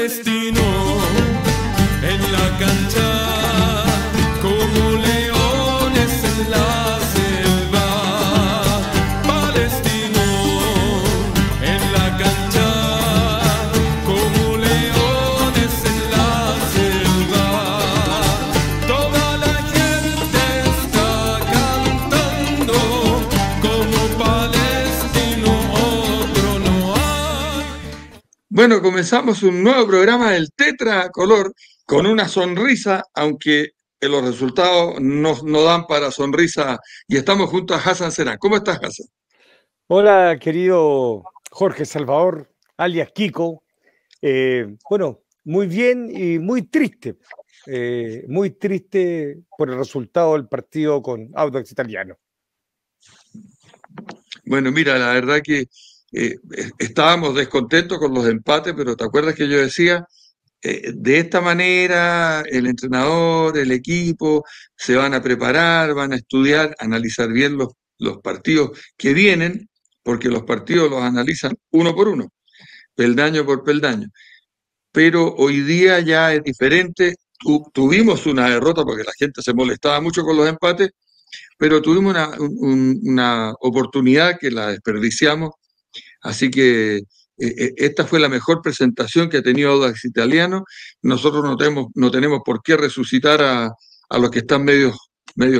Destino en la cancha. Bueno, comenzamos un nuevo programa del Tetra Color con una sonrisa, aunque eh, los resultados nos no dan para sonrisa y estamos junto a Hassan Serán. ¿Cómo estás, Hassan? Hola, querido Jorge Salvador, alias Kiko. Eh, bueno, muy bien y muy triste, eh, muy triste por el resultado del partido con Audax Italiano. Bueno, mira, la verdad que eh, estábamos descontentos con los empates, pero ¿te acuerdas que yo decía? Eh, de esta manera el entrenador, el equipo se van a preparar, van a estudiar, analizar bien los, los partidos que vienen, porque los partidos los analizan uno por uno, peldaño por peldaño. Pero hoy día ya es diferente. tuvimos una derrota porque la gente se molestaba mucho con los empates, pero tuvimos una, una oportunidad que la desperdiciamos Así que eh, eh, esta fue la mejor presentación que ha tenido Audax Italiano. Nosotros no tenemos, por qué resucitar a, los que están medio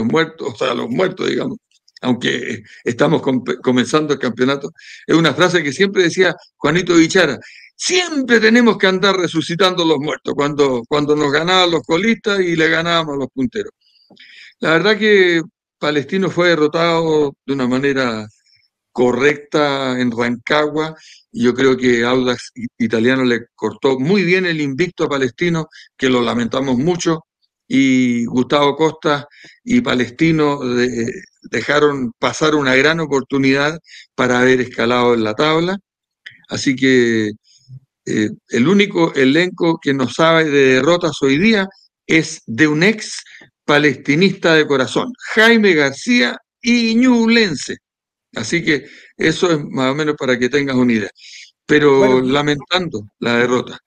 muertos, o sea, a los muertos, digamos aunque estamos comenzando el campeonato, es una frase que siempre decía Juanito Vichara, siempre tenemos que andar resucitando los muertos, cuando, cuando nos ganaban los colistas y le ganábamos a los punteros. La verdad que Palestino fue derrotado de una manera correcta en Rancagua. yo creo que Audax italiano le cortó muy bien el invicto a Palestino, que lo lamentamos mucho. Y Gustavo Costa y Palestino dejaron pasar una gran oportunidad para haber escalado en la tabla. Así que eh, el único elenco que nos sabe de derrotas hoy día es de un ex palestinista de corazón, Jaime García Iñulense. Así que eso es más o menos para que tengas una idea. Pero lamentando la derrota.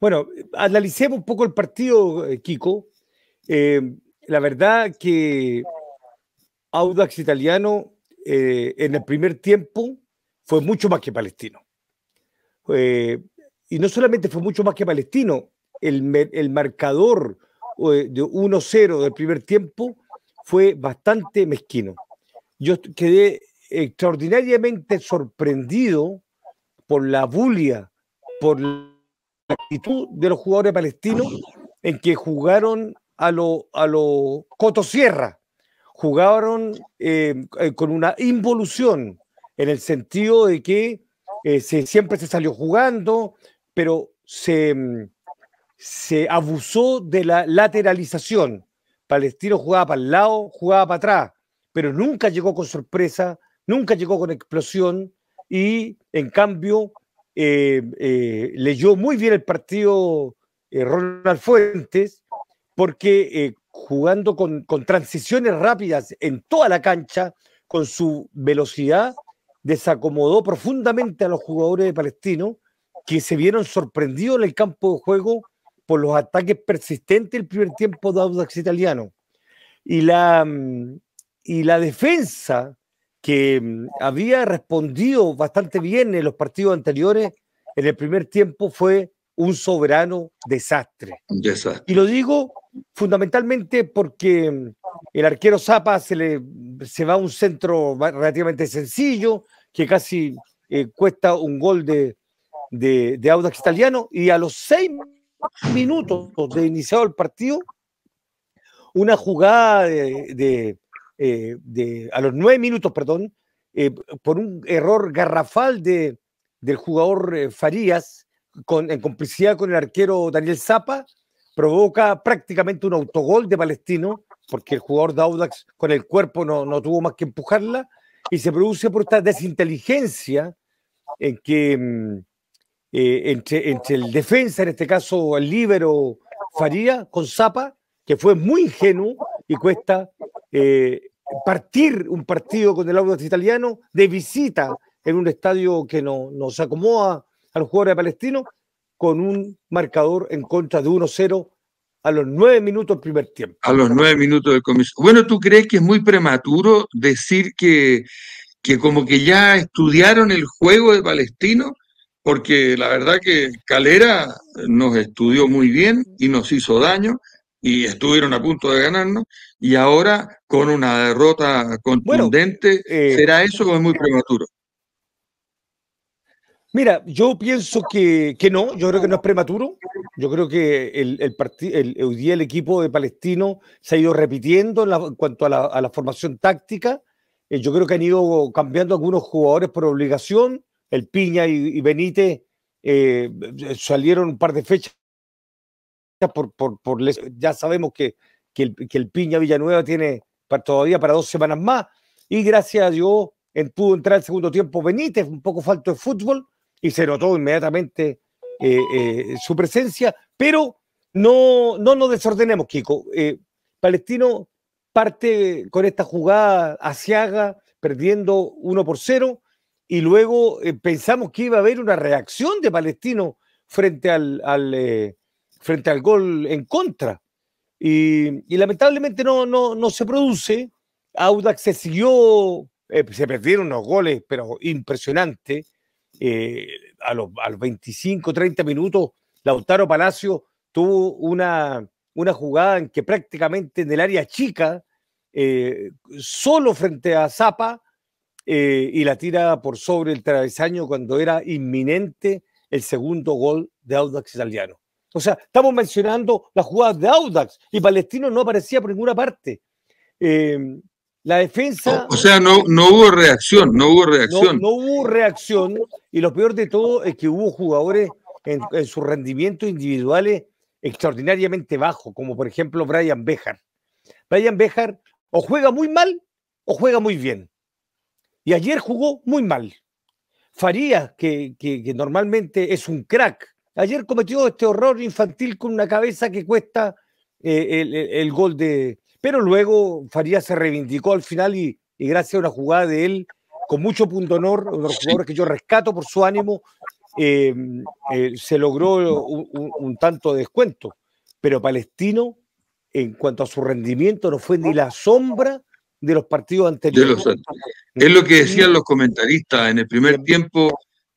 Bueno, analicemos un poco el partido, eh, Kiko. Eh, la verdad que Audax Italiano eh, en el primer tiempo fue mucho más que palestino. y no solamente fue mucho más que palestino, el, el marcador de 1-0 del primer tiempo fue bastante mezquino. Yo quedé extraordinariamente sorprendido por la bulia, por la actitud de los jugadores palestinos en que jugaron a lo, a lo Cotosierra, jugaron eh, eh, con una involución en el sentido de que eh, se, siempre se salió jugando, pero se, mm, se abusó de la lateralización. Palestino jugaba para el lado, jugaba para atrás, pero nunca llegó con sorpresa nunca llegó con explosión y en cambio eh, eh, leyó muy bien el partido eh, Ronald Fuentes porque jugando con, transiciones rápidas en toda la cancha, con su velocidad, desacomodó profundamente a los jugadores de Palestino que se vieron sorprendidos en el campo de juego por los ataques persistentes del primer tiempo de Audax Italiano. Y la, mm, y la defensa que mm, había respondido bastante bien en los partidos anteriores, en el primer tiempo fue un soberano desastre. Y lo digo fundamentalmente porque mm, el arquero Zapa se, le, va a un centro relativamente sencillo, que casi eh, cuesta un gol de, de, de Audax Italiano, y a los seis minutos de iniciado el partido, una jugada de eh, a los nueve minutos, perdón, eh, por un error garrafal de, del jugador eh, Farías, en complicidad con el arquero Daniel Zapa, provoca prácticamente un autogol de Palestino, porque el jugador Daudax con el cuerpo no, tuvo más que empujarla, y se produce por esta desinteligencia en que mm, entre, el defensa, en este caso el líbero Farías, con Zapa, que fue muy ingenuo y cuesta partir un partido con el Audax italiano de visita en un estadio que no, nos acomoda a los jugadores palestinos con un marcador en contra de 1-0 a los nueve minutos del primer tiempo. A los nueve minutos del comienzo. Bueno, ¿tú crees que es muy prematuro decir que, que como que ya estudiaron el juego de Palestino? Porque la verdad que Calera nos estudió muy bien y nos hizo daño y estuvieron a punto de ganarnos, y ahora con una derrota contundente, eh, ¿será eso o es muy prematuro? Mira, yo pienso que, no, yo creo que no es prematuro. Yo creo que el, el, el, hoy día el equipo de Palestino se ha ido repitiendo en, cuanto a la, formación táctica. Eh, yo creo que han ido cambiando algunos jugadores por obligación. El Piña y, Benítez eh, salieron un par de fechas por, ya sabemos que, el, Piña Villanueva tiene para, todavía para dos semanas más. Y gracias a Dios pudo entrar el segundo tiempo Benítez, un poco falto de fútbol, y se notó inmediatamente eh, eh, su presencia. Pero no, no nos desordenemos, Kiko. Eh, Palestino parte con esta jugada asiaga, perdiendo 1 por 0, y luego pensamos que iba a haber una reacción de Palestino frente al frente al gol en contra. Y, lamentablemente no, no, se produce. Audax se siguió, eh, se perdieron los goles, pero impresionante. Eh, a, los, 25, 30 minutos, Lautaro Palacio tuvo una, una jugada en que prácticamente en el área chica, eh, solo frente a Zapa, y la tira por sobre el travesaño cuando era inminente el segundo gol de Audax Italiano. O sea, estamos mencionando las jugadas de Audax y Palestino no aparecía por ninguna parte. Em, la defensa. O, sea, no, no, hubo reacción, no hubo reacción. No, hubo reacción y lo peor de todo es que hubo jugadores en, sus rendimientos individuales extraordinariamente bajos, como por ejemplo Brian Bejar. Brian Bejar o juega muy mal o juega muy bien. Y ayer jugó muy mal. Farías, que normalmente es un crack, Ayer cometió este horror infantil con una cabeza que cuesta eh, el, gol de... Pero luego Faría se reivindicó al final y, gracias a una jugada de él, con mucho punto honor, uno de los que yo rescato por su ánimo, eh, eh, se logró un, tanto descuento. Pero Palestino, en cuanto a su rendimiento, no fue ni la sombra de los partidos anteriores. es lo que decían los comentaristas en el primer tiempo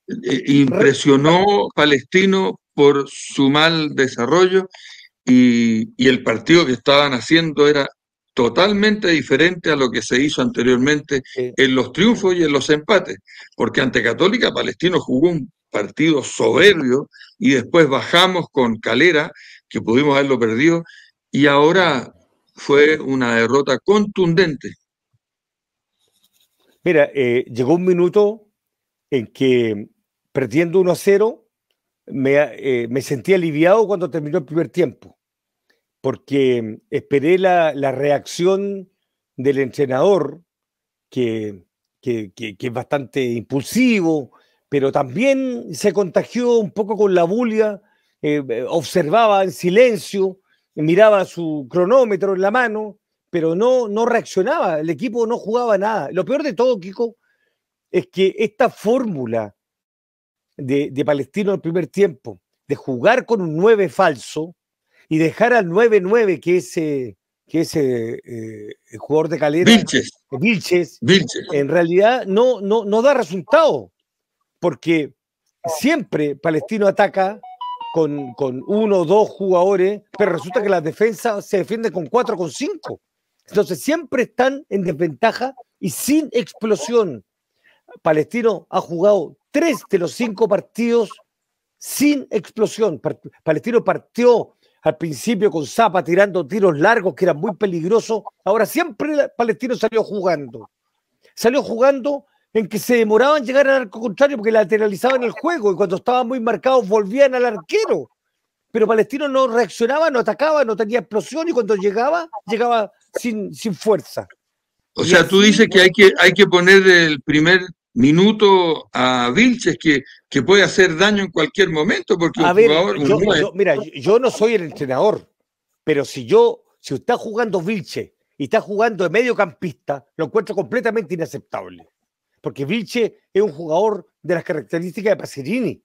eh, impresionó Palestino por su mal desarrollo y, el partido que estaban haciendo era totalmente diferente a lo que se hizo anteriormente en los triunfos y en los empates, porque ante Católica Palestino jugó un partido soberbio y después bajamos con Calera, que pudimos haberlo perdido, y ahora fue una derrota contundente. Mira, eh, llegó un minuto en que perdiendo 1 0, eh, me, sentí aliviado cuando terminó el primer tiempo, porque mm, esperé la, reacción del entrenador, que, es bastante impulsivo, pero también se contagió un poco con la bulia, eh, observaba en silencio, miraba su cronómetro en la mano, pero no, no reaccionaba, el equipo no jugaba nada. Lo peor de todo, Kiko, es que esta fórmula de, Palestino en el primer tiempo, de jugar con un 9 falso y dejar al 9-9 que ese que es eh, eh, eh, jugador de calera, Vilches. en realidad no, no, no da resultado, porque siempre Palestino ataca con, uno o dos jugadores, pero resulta que la defensa se defiende con cuatro, con cinco. Entonces siempre están en desventaja y sin explosión. Palestino ha jugado tres de los cinco partidos sin explosión. Palestino partió al principio con Zapa tirando tiros largos que eran muy peligrosos. Ahora siempre Palestino salió jugando. Salió jugando en que se demoraban llegar al arco contrario porque lateralizaban el juego y cuando estaban muy marcados volvían al arquero. Pero Palestino no reaccionaba, no atacaba, no tenía explosión y cuando llegaba, llegaba sin, sin fuerza. O sea, tú dices que hay, que hay que poner el primer minuto a Vilches que, puede hacer daño en cualquier momento porque jugador, mira, yo no soy el entrenador, pero si yo, si está jugando Vilches y está jugando de mediocampista, lo encuentro completamente inaceptable. Porque Vilche es un jugador de las características de Pacerini.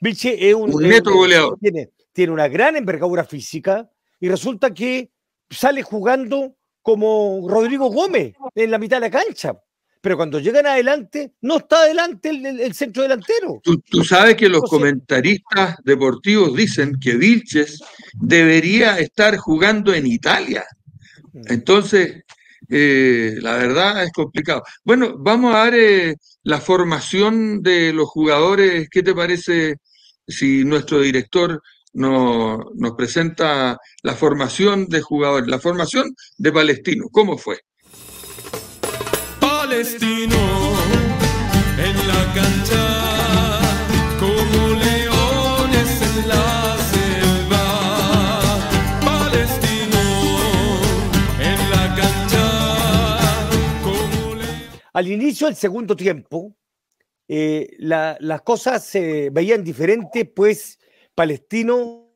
Vilche es un, eh, neto eh, Tiene, tiene una gran envergadura física y resulta que sale jugando como Rodrigo Gómez en la mitad de la cancha pero cuando llegan adelante, no está adelante el, centro delantero. Tú, sabes que los comentaristas deportivos dicen que Vilches debería estar jugando en Italia. Mm. Entonces, eh, la verdad es complicado. Bueno, vamos a ver eh, la formación de los jugadores. ¿Qué te parece si nuestro director nos, nos presenta la formación de jugadores, la formación de Palestino? ¿Cómo fue? palestino en la cancha como leones en la selva palestino en la cancha como al inicio del segundo tiempo eh, las cosas se veían diferentes pues palestino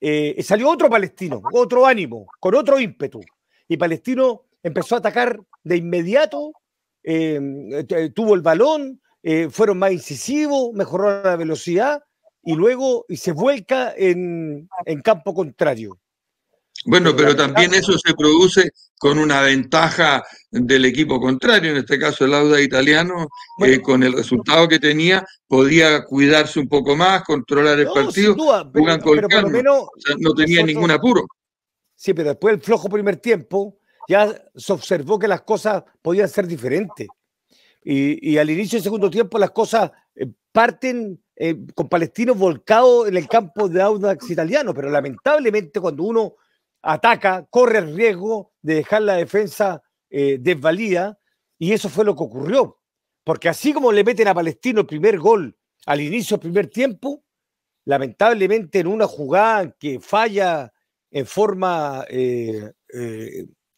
eh, salió otro palestino otro ánimo con otro ímpetu y palestino empezó a atacar de inmediato, em, eh, eh, tuvo el balón, eh, fueron más incisivos, mejoró la velocidad y luego y se vuelca en, campo contrario. Bueno, pero también eso se produce con una ventaja del equipo contrario, en este caso el Auda italiano, con el resultado que tenía, podía cuidarse un poco más, controlar el partido, con menos, no tenía ningún apuro. Sí, pero después el flojo primer tiempo, ya se observó que las cosas podían ser diferentes. Y, al inicio del segundo tiempo las cosas eh, parten eh, con palestinos volcados en el campo de Audax italiano, pero lamentablemente cuando uno ataca, corre el riesgo de dejar la defensa eh, desvalida, y eso fue lo que ocurrió. Porque así como le meten a Palestino el primer gol al inicio del primer tiempo, lamentablemente en una jugada que falla en forma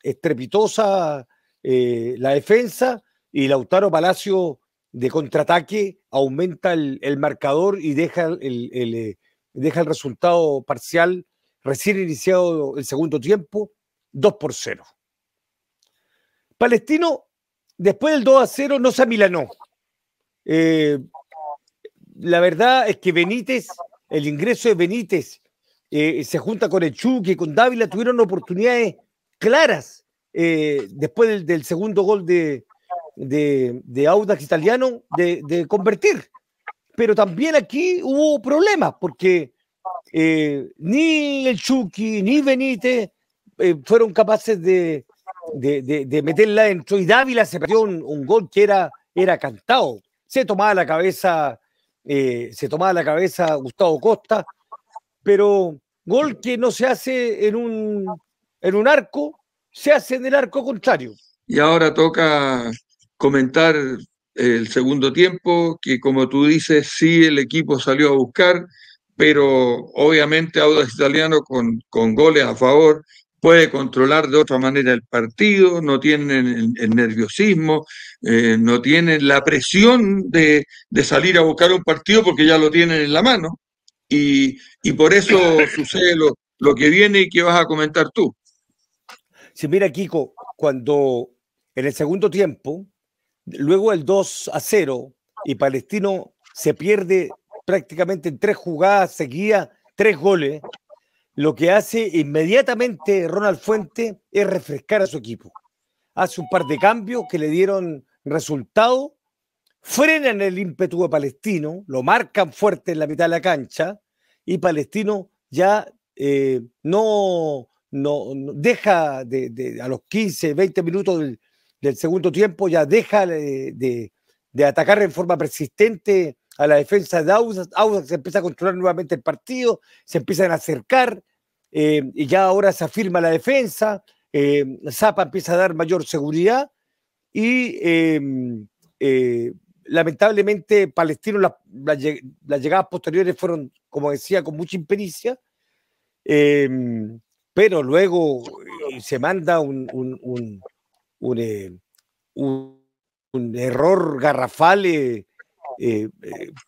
estrepitosa eh, la defensa y Lautaro Palacio de contraataque aumenta el, marcador y deja el, eh, deja el resultado parcial recién iniciado el segundo tiempo, 2 por 0. Palestino, después del 2 a 0, no se amilanó. Eh, la verdad es que Benítez, el ingreso de Benítez, se junta con Echuque, con Dávila, tuvieron oportunidades claras eh, después del, segundo gol de, de, Audax Italiano de, convertir. Pero también aquí hubo problemas porque eh, ni el Chucky ni Benítez eh, fueron capaces de, meterla dentro y Dávila se perdió un, un, gol que era, era cantado. Se tomaba la cabeza, se tomaba la cabeza Gustavo Costa, pero gol que no se hace en un en un arco, se hace en el arco contrario. Y ahora toca comentar el segundo tiempo, que como tú dices, sí, el equipo salió a buscar, pero obviamente Audas Italiano con, goles a favor puede controlar de otra manera el partido, no tienen el, nerviosismo, eh, no tienen la presión de, salir a buscar un partido porque ya lo tienen en la mano. Y, por eso sucede lo, lo que viene y que vas a comentar tú. Si mira, Kiko, cuando en el segundo tiempo, luego el 2 a 0, y Palestino se pierde prácticamente en tres jugadas seguidas, tres goles, lo que hace inmediatamente Ronald Fuente es refrescar a su equipo. Hace un par de cambios que le dieron resultado, frenan el ímpetu de Palestino, lo marcan fuerte en la mitad de la cancha y Palestino ya eh, no, no, deja de, a los 15, 20 minutos del, segundo tiempo, ya deja de, atacar en forma persistente a la defensa de Audax, se empieza a controlar nuevamente el partido, se empiezan a acercar, eh, y ya ahora se afirma la defensa, eh, Zapa empieza a dar mayor seguridad, y em, eh, lamentablemente Palestino, las llegadas posteriores fueron, como decía, con mucha impericia, em, pero luego eh, se manda un, eh, error garrafal, eh,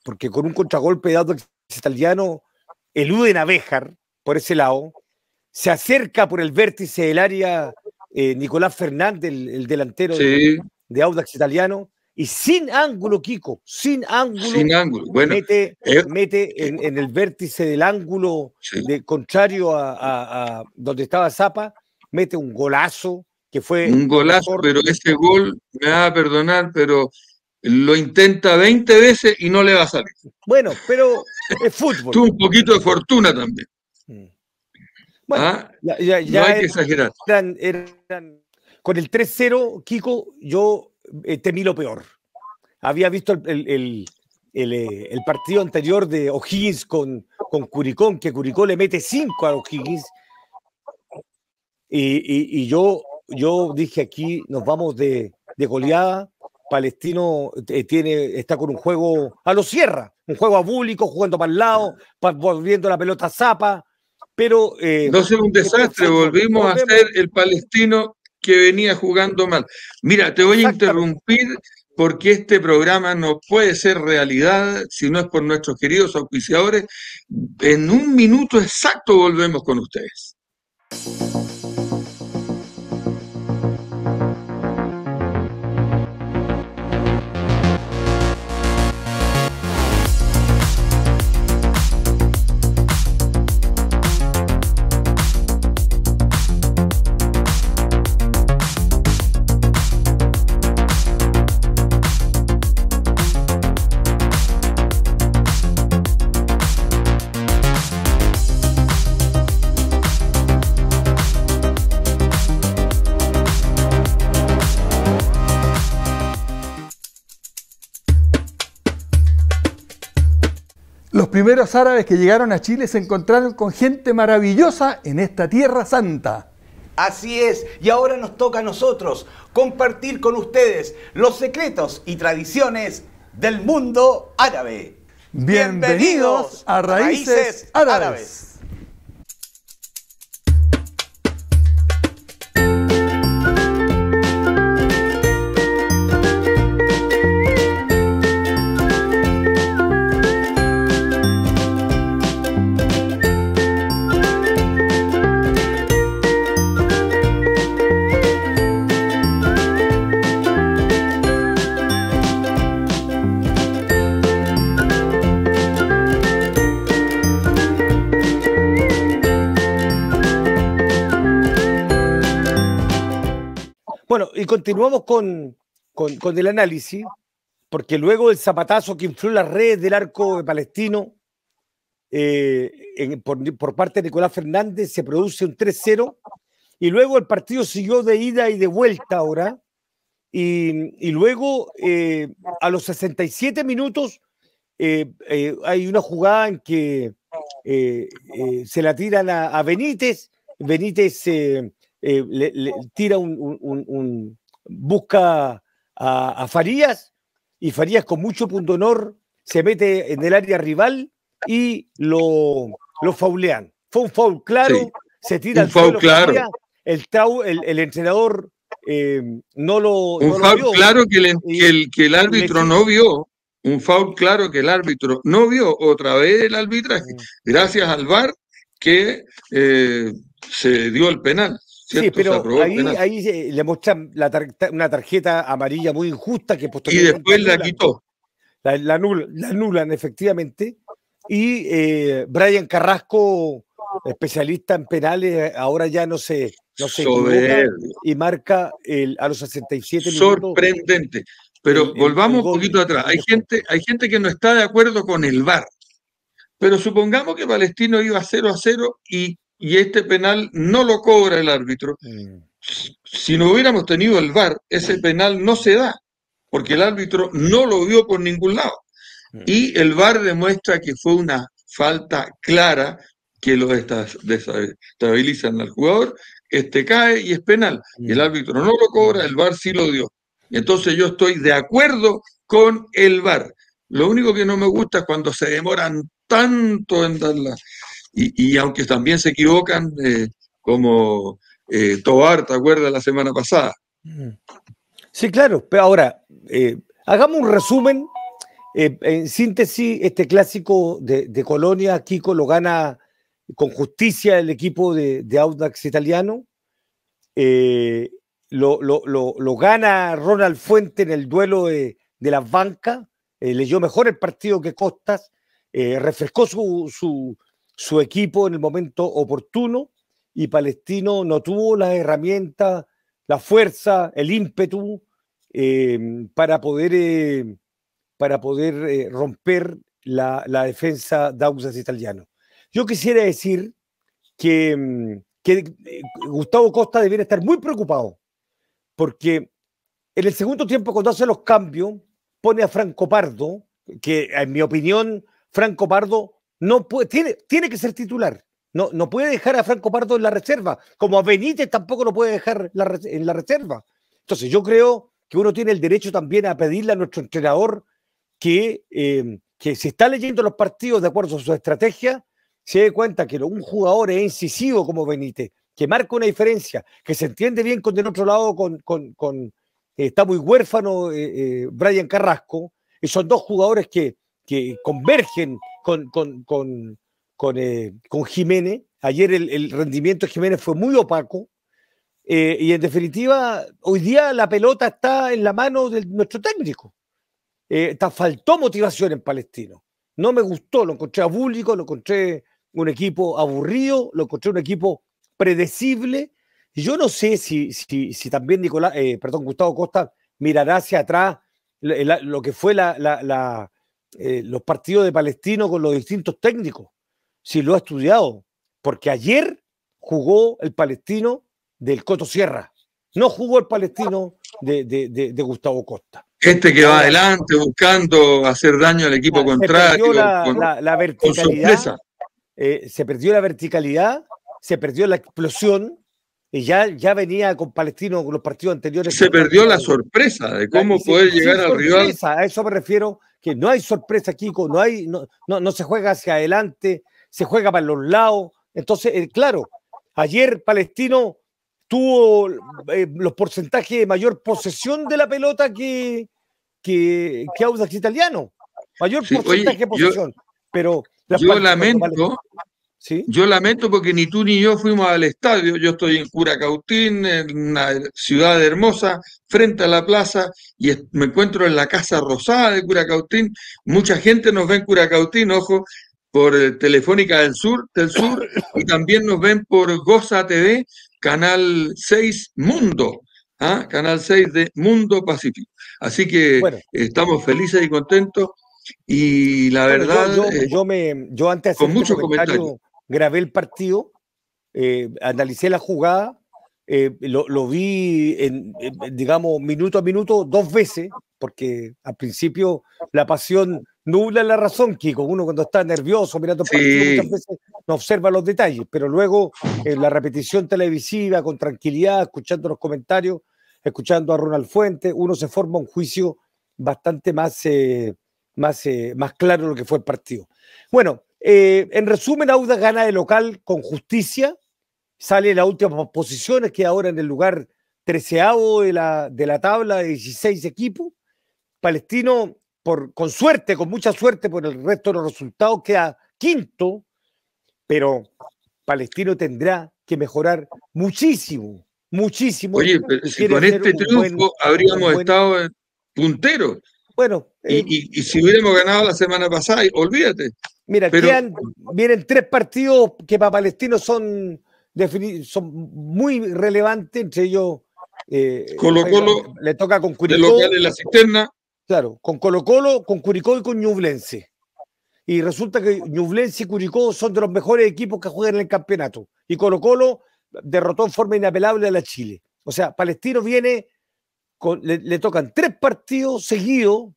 porque con un contragolpe dado italiano eluden a por ese lado, se acerca por el vértice del área Nicolás Fernández, el, delantero de Audax italiano, y sin ángulo, Kiko, sin ángulo, sin ángulo. Bueno, mete, eh, en, el vértice del ángulo de, contrario a, donde estaba Zapa, mete un golazo que fue... Un golazo, pero ese gol, me va a perdonar, pero lo intenta 20 veces y no le va a salir. Bueno, pero es fútbol. Tuvo un poquito de fortuna también. Mm. Bueno, ah, ya, ya, no hay que exagerar. con el 3-0, Kiko, yo temí este, lo peor. Había visto el, el, el, eh, partido anterior de O'Higgins con, con Curicón, que Curicó le mete 5 a O'Higgins. Y, y, yo, yo dije aquí nos vamos de, de goleada. Palestino eh, tiene, está con un juego a lo Sierra, un juego abúlico, jugando para el lado, volviendo la pelota a zapa, pero... Eh, no no es un desastre, volvimos a ser el palestino que venía jugando mal. Mira, te voy a interrumpir porque este programa no puede ser realidad si no es por nuestros queridos auspiciadores. En un minuto exacto volvemos con ustedes. Los primeros árabes que llegaron a Chile se encontraron con gente maravillosa en esta tierra santa. Así es, y ahora nos toca a nosotros compartir con ustedes los secretos y tradiciones del mundo árabe. Bienvenidos, a Raíces, árabes. Bueno, y continuamos con, el análisis, porque luego el zapatazo que infló la red del arco palestino eh, por, parte de Nicolás Fernández se produce un 3-0 y luego el partido siguió de ida y de vuelta ahora y, luego eh, a los 67 minutos eh, hay una jugada en que se la tiran a, a Benítez, Benítez eh, le, tira un, busca a, Farías y Farías con mucho punto honor se mete en el área rival y lo, lo faulean. Fue un foul claro, se tira el foul claro. el, el, entrenador eh, no lo. Un foul claro que, el, que el árbitro no vio. Un foul claro que el árbitro no vio. Otra vez el arbitraje, mm. gracias al VAR que eh, se dio el penal. Sí, pero ahí, le muestran una tarjeta amarilla muy injusta que posteriormente. Y después la quitó. La, la, anulan, efectivamente. Y eh, Brian Carrasco, especialista en penales, ahora ya no se, no y marca el, a los 67 minutos. Sorprendente. Pero volvamos un poquito atrás. Hay gente, hay gente que no está de acuerdo con el VAR. Pero supongamos que Palestino iba 0 a 0 y y este penal no lo cobra el árbitro. Si no hubiéramos tenido el VAR, ese penal no se da, porque el árbitro no lo vio por ningún lado. Mm. Y el VAR demuestra que fue una falta clara que lo desestabilizan al jugador, este cae y es penal. Y mm. el árbitro no lo cobra, el VAR sí lo dio. Entonces yo estoy de acuerdo con el VAR. Lo único que no me gusta es cuando se demoran tanto en dar la, y, aunque también se equivocan, eh, como eh, Tobar, ¿te acuerdas la semana pasada? Mm. Sí, claro, pero ahora, eh, hagamos un resumen. Eh, en síntesis, este clásico de, Colonia, Kiko lo gana con justicia el equipo de, Audax italiano. Lo, lo, lo, lo, gana Ronald Fuente en el duelo de, de las bancas. leyó mejor el partido que Costas. refrescó su su equipo en el momento oportuno y Palestino no tuvo las herramientas, la fuerza, el ímpetu em, para poder, em, para poder eh, romper la, defensa de Ausas italiano. Yo quisiera decir que, em, que eh, Gustavo Costa debiera estar muy preocupado porque en el segundo tiempo cuando hace los cambios pone a Franco Pardo, que en mi opinión Franco Pardo no puede, tiene, tiene que ser titular. No, no puede dejar a Franco Pardo en la reserva, como a Benítez tampoco lo puede dejar en la reserva. Entonces yo creo que uno tiene el derecho también a pedirle a nuestro entrenador que, eh, que si está leyendo los partidos de acuerdo a su estrategia, se dé cuenta que un jugador es incisivo como Benítez, que marca una diferencia, que se entiende bien con el otro lado, con, con, eh, está muy huérfano eh, Brian Carrasco, y son dos jugadores que que convergen con, con, eh, Jiménez. Ayer el, rendimiento de Jiménez fue muy opaco. Eh, y en definitiva, hoy día la pelota está en la mano de nuestro técnico. Eh, faltó motivación en Palestino. No me gustó, lo encontré abúlico, lo encontré un equipo aburrido, lo encontré un equipo predecible. Yo no sé si, si, también Nicolás, perdón, Gustavo Costa mirará hacia atrás lo, que fue la, eh, los partidos de Palestino con los distintos técnicos, si lo ha estudiado, porque ayer jugó el Palestino del Coto Sierra, no jugó el Palestino de, de, Gustavo Costa. Este que va adelante buscando hacer daño al equipo contrario. la, verticalidad, eh, se perdió la verticalidad, se perdió la explosión, y ya, ya venía con Palestino con los partidos anteriores. Se perdió la sorpresa de cómo puede poder llegar al rival. A eso me refiero, que no hay sorpresa, Kiko, no, hay, no, no, se juega hacia adelante, se juega para los lados. Entonces, eh, claro, ayer Palestino tuvo eh, los porcentajes de mayor posesión de la pelota que, que, que Audax Italiano. Mayor porcentaje de posesión. pero yo lamento, yo lamento porque ni tú ni yo fuimos al estadio. Yo estoy en Curacautín, en una ciudad hermosa, frente a la plaza, y me encuentro en la Casa Rosada de Curacautín. Mucha gente nos ve en Curacautín, ojo, por eh, Telefónica del Sur, del Sur, y también nos ven por Goza TV, Canal 6 Mundo. ¿ah? Canal 6 de Mundo Pacífico. Así que estamos felices y contentos. Y la verdad. Eh, yo, me, yo antes con este muchos comentarios grabé el partido, eh, analicé la jugada, eh, lo, vi, en, digamos, minuto a minuto dos veces, porque al principio la pasión nubla la razón, Kiko. Uno cuando está nervioso mirando el partido, muchas veces no observa los detalles, pero luego en eh, la repetición televisiva, con tranquilidad, escuchando los comentarios, escuchando a Ronald Fuente, uno se forma un juicio bastante más, más, más claro de lo que fue el partido. Bueno, eh, en resumen, Auda gana de local con justicia, sale en las últimas posiciones, queda ahora en el lugar treceavo de la, de la tabla de 16 equipos. Palestino, por, con suerte, con mucha suerte por el resto de los resultados, queda quinto, pero Palestino tendrá que mejorar muchísimo, muchísimo. Oye, pero si con este triunfo habríamos estado punteros. Bueno. Eh, y si hubiéramos ganado la semana pasada, olvídate. Mira, vienen tres partidos que para palestinos son, muy relevantes, entre ellos. Eh, Colo Colo. Le toca con Curicó. Claro, con Colo Colo, con Curicó y con Ñublense. Y resulta que Ñublense y Curicó son de los mejores equipos que juegan en el campeonato. Y Colo Colo derrotó en forma inapelable a la Chile. O sea, Palestino viene, le tocan tres partidos seguidos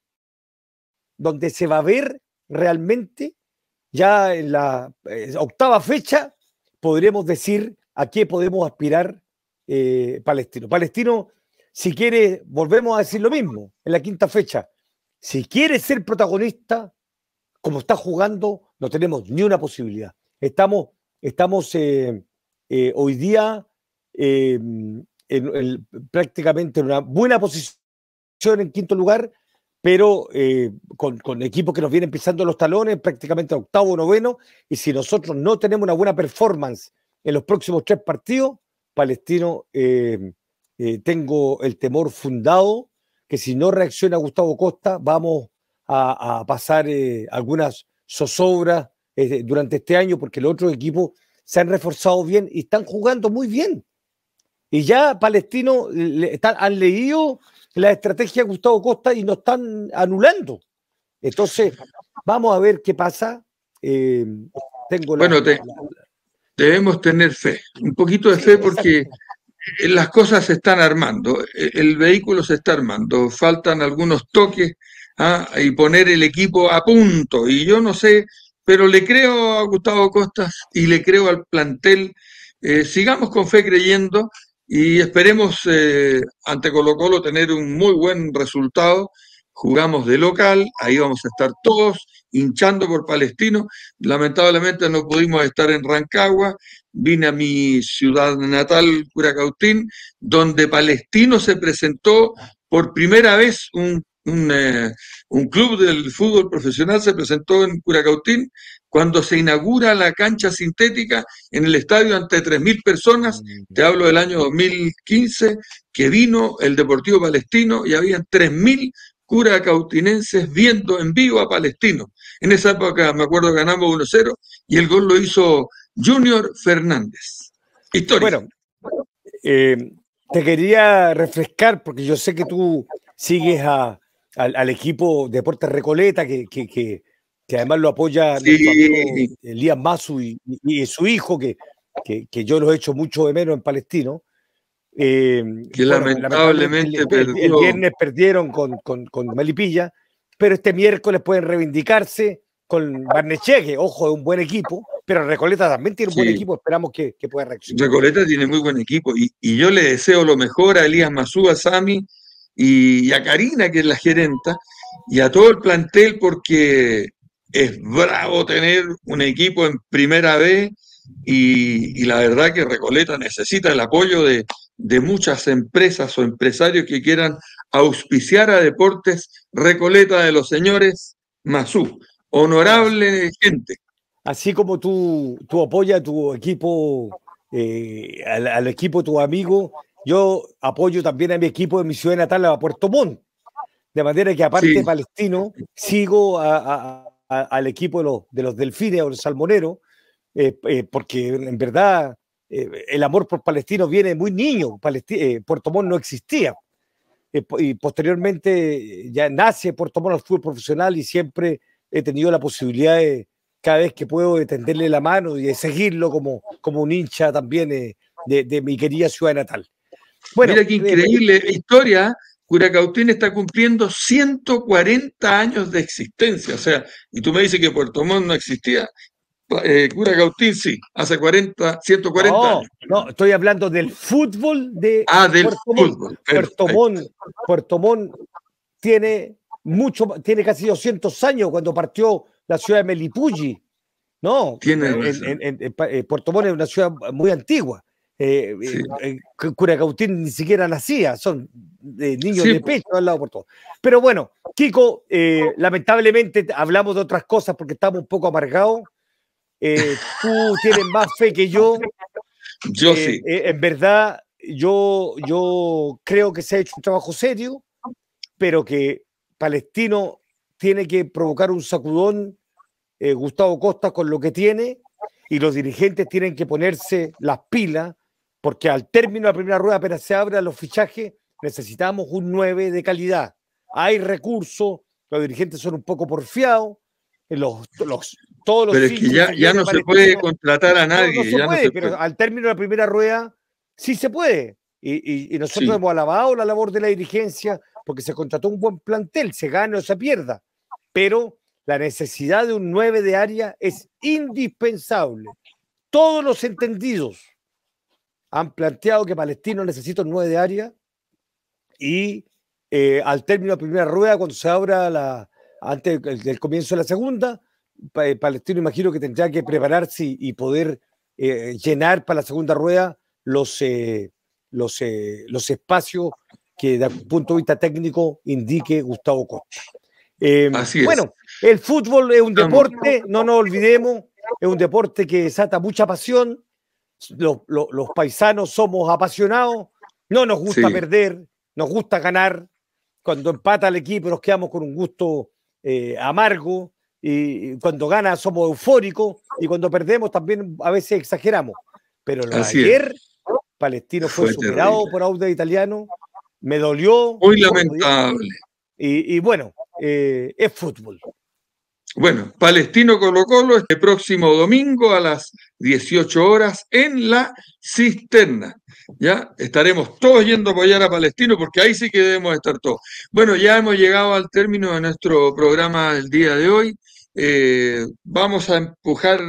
donde se va a ver realmente ya en la eh, octava fecha podremos decir a qué podemos aspirar eh, Palestino. Palestino, si quiere, volvemos a decir lo mismo en la quinta fecha. Si quiere ser protagonista, como está jugando, no tenemos ni una posibilidad. Estamos, estamos eh, hoy día em, prácticamente en una buena posición en quinto lugar, pero eh, con, equipos que nos vienen pisando los talones, prácticamente octavo, noveno, y si nosotros no tenemos una buena performance en los próximos tres partidos, Palestino, eh, eh, tengo el temor fundado que si no reacciona Gustavo Costa, vamos a, pasar algunas zozobras durante este año, porque los otros equipos se han reforzado bien y están jugando muy bien. Y ya Palestino, han leído la estrategia de Gustavo Costa y nos están anulando. Entonces, vamos a ver qué pasa. Eh, tengo bueno, debemos tener fe, un poquito de fe porque las cosas se están armando, e-, el vehículo se está armando, faltan algunos toques ¿ah? y poner el equipo a punto. Y yo no sé, pero le creo a Gustavo Costa y le creo al plantel. Eh, sigamos con fe creyendo y esperemos eh, ante Colo Colo tener un muy buen resultado. Jugamos de local, ahí vamos a estar todos hinchando por Palestino. Lamentablemente no pudimos estar en Rancagua, vine a mi ciudad natal, Curacautín, donde Palestino se presentó por primera vez, un, un eh, club del fútbol profesional se presentó en Curacautín cuando se inaugura la cancha sintética en el estadio ante 3.000 personas, te hablo del año 2015, que vino el Deportivo Palestino y habían 3.000 cura cautinenses viendo en vivo a Palestino. En esa época, me acuerdo, ganamos 1-0 y el gol lo hizo Junior Fernández. Historia. Bueno, eh, te quería refrescar, porque yo sé que tú sigues al, equipo Deportes Recoleta, que, que que además lo apoya eh, Elías amigo, Masu y, su hijo, que, que, que, yo hecho mucho de menos en Palestino. Eh, que lamentablemente, el, viernes perdieron con, con, Melipilla, pero este miércoles pueden reivindicarse con que ojo, es un buen equipo, pero Recoleta también tiene un buen equipo, esperamos que, pueda reaccionar. Recoleta tiene muy buen equipo y, yo le deseo lo mejor a Elías Masu a Sami y, y a Karina, que es la gerenta, y a todo el plantel porque es bravo tener un equipo en primera B y, la verdad que Recoleta necesita el apoyo de, muchas empresas o empresarios que quieran auspiciar a Deportes Recoleta de los señores Mazú. Honorable gente. Así como tú, tú apoyas a tu equipo, eh, al, equipo tu amigo, yo apoyo también a mi equipo de mi ciudad natal, a Puerto Montt. De manera que aparte palestino, sigo a, al equipo de los, delfines o el salmonero eh, eh, porque en verdad eh, el amor por Palestino viene muy niño, Puerto Montt no existía. y posteriormente ya nace Puerto Montt al fútbol profesional y siempre he tenido la posibilidad de, cada vez que puedo, de tenderle la mano y de seguirlo como, como un hincha también de, mi querida ciudad natal. Bueno, qué increíble historia Curacautín está cumpliendo 140 años de existencia. O sea, y tú me dices que Puerto Montt no existía. Eh, Curacautín sí, hace 40, 140 no, años. No, estoy hablando del fútbol de ah, del Puerto fútbol. Puerto Montt, Puerto Montt tiene mucho, tiene casi 200 años cuando partió la ciudad de Melipulli. No, en, en, eh, Puerto Montt es una ciudad muy antigua. Eh, eh, sí. Eh, ni siquiera nacía, son eh, niños de pues. pecho al lado por todo. Pero bueno, Kiko, lamentablemente hablamos de otras cosas porque estamos un poco amargados. tú tienes más fe que yo. Yo sí. en verdad, yo, yo creo que se ha hecho un trabajo serio, pero que Palestino tiene que provocar un sacudón, Gustavo Costa, con lo que tiene, y los dirigentes tienen que ponerse las pilas porque al término de la primera rueda apenas se abra los fichajes, necesitamos un 9 de calidad. Hay recursos, los dirigentes son un poco porfiados, los, todos los... Pero es que ya, no se puede contratar a nadie. pero al término de la primera rueda sí se puede. Y, nosotros hemos alabado la labor de la dirigencia porque se contrató un buen plantel, se gana o se pierda. Pero la necesidad de un 9 de área es indispensable. Todos los entendidos han planteado que Palestino necesita nueve áreas área y eh, al término de la primera rueda, cuando se abra la, antes del comienzo de la segunda, eh, Palestino imagino que tendrá que prepararse y, poder eh, llenar para la segunda rueda los, los, los espacios que desde el punto de vista técnico indique Gustavo Costa. Em, bueno, el fútbol es un deporte, no nos olvidemos, es un deporte que desata mucha pasión, los, paisanos somos apasionados, no nos gusta perder, nos gusta ganar. Cuando empata el equipo nos quedamos con un gusto eh, amargo y cuando gana somos eufóricos y cuando perdemos también a veces exageramos. Pero ayer Palestino fue, superado por Aude Italiano, me dolió. Muy lamentable. Y, bueno, eh, es fútbol. Bueno, Palestino Colo Colo este próximo domingo a las 18 horas en la cisterna. Ya estaremos todos yendo a apoyar a Palestino porque ahí sí que debemos estar todos. Bueno, ya hemos llegado al término de nuestro programa del día de hoy. Eh, vamos a empujar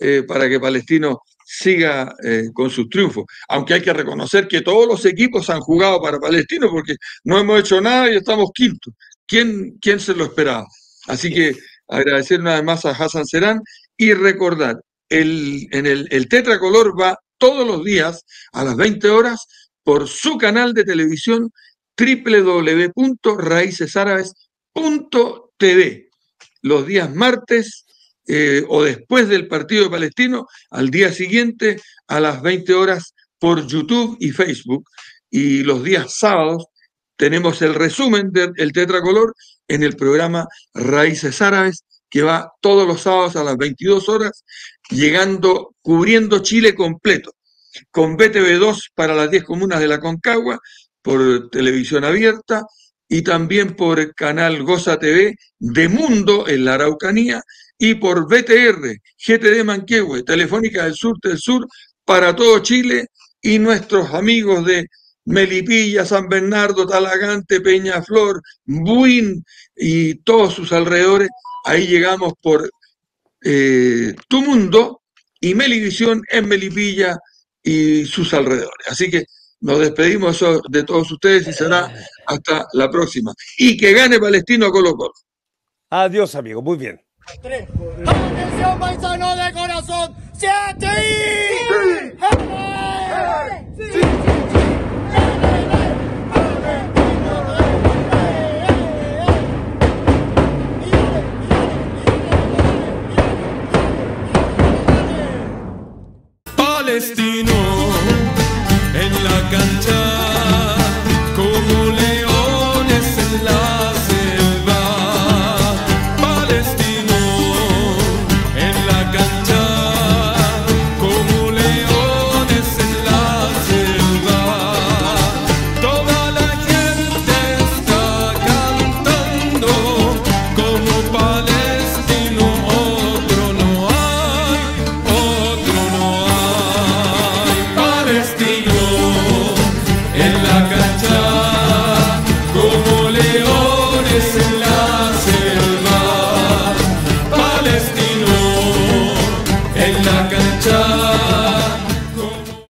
eh, para que Palestino siga eh, con sus triunfos. Aunque hay que reconocer que todos los equipos han jugado para Palestino porque no hemos hecho nada y estamos quinto. ¿Quién, quién se lo esperaba? Así que Agradecer una vez más a Hassan Serán y recordar, el, en el, el tetracolor va todos los días a las 20 horas por su canal de televisión www.raicesarabes.tv los días martes eh, o después del partido palestino, al día siguiente a las 20 horas por YouTube y Facebook. Y los días sábados tenemos el resumen del tetracolor en el programa Raíces Árabes, que va todos los sábados a las 22 horas, llegando, cubriendo Chile completo, con BTV2 para las 10 comunas de la Concagua, por televisión abierta y también por el canal Goza TV de Mundo en la Araucanía y por BTR, GTD Manquehue, Telefónica del Sur del Sur para todo Chile y nuestros amigos de Melipilla, San Bernardo, Talagante, Peñaflor, Buin y todos sus alrededores. Ahí llegamos por eh, Tu Mundo y Melivisión en Melipilla y sus alrededores. Así que nos despedimos de todos ustedes y será hasta la próxima. Y que gane Palestino Colo Colo. Adiós, amigo. Muy bien. Atención, de corazón.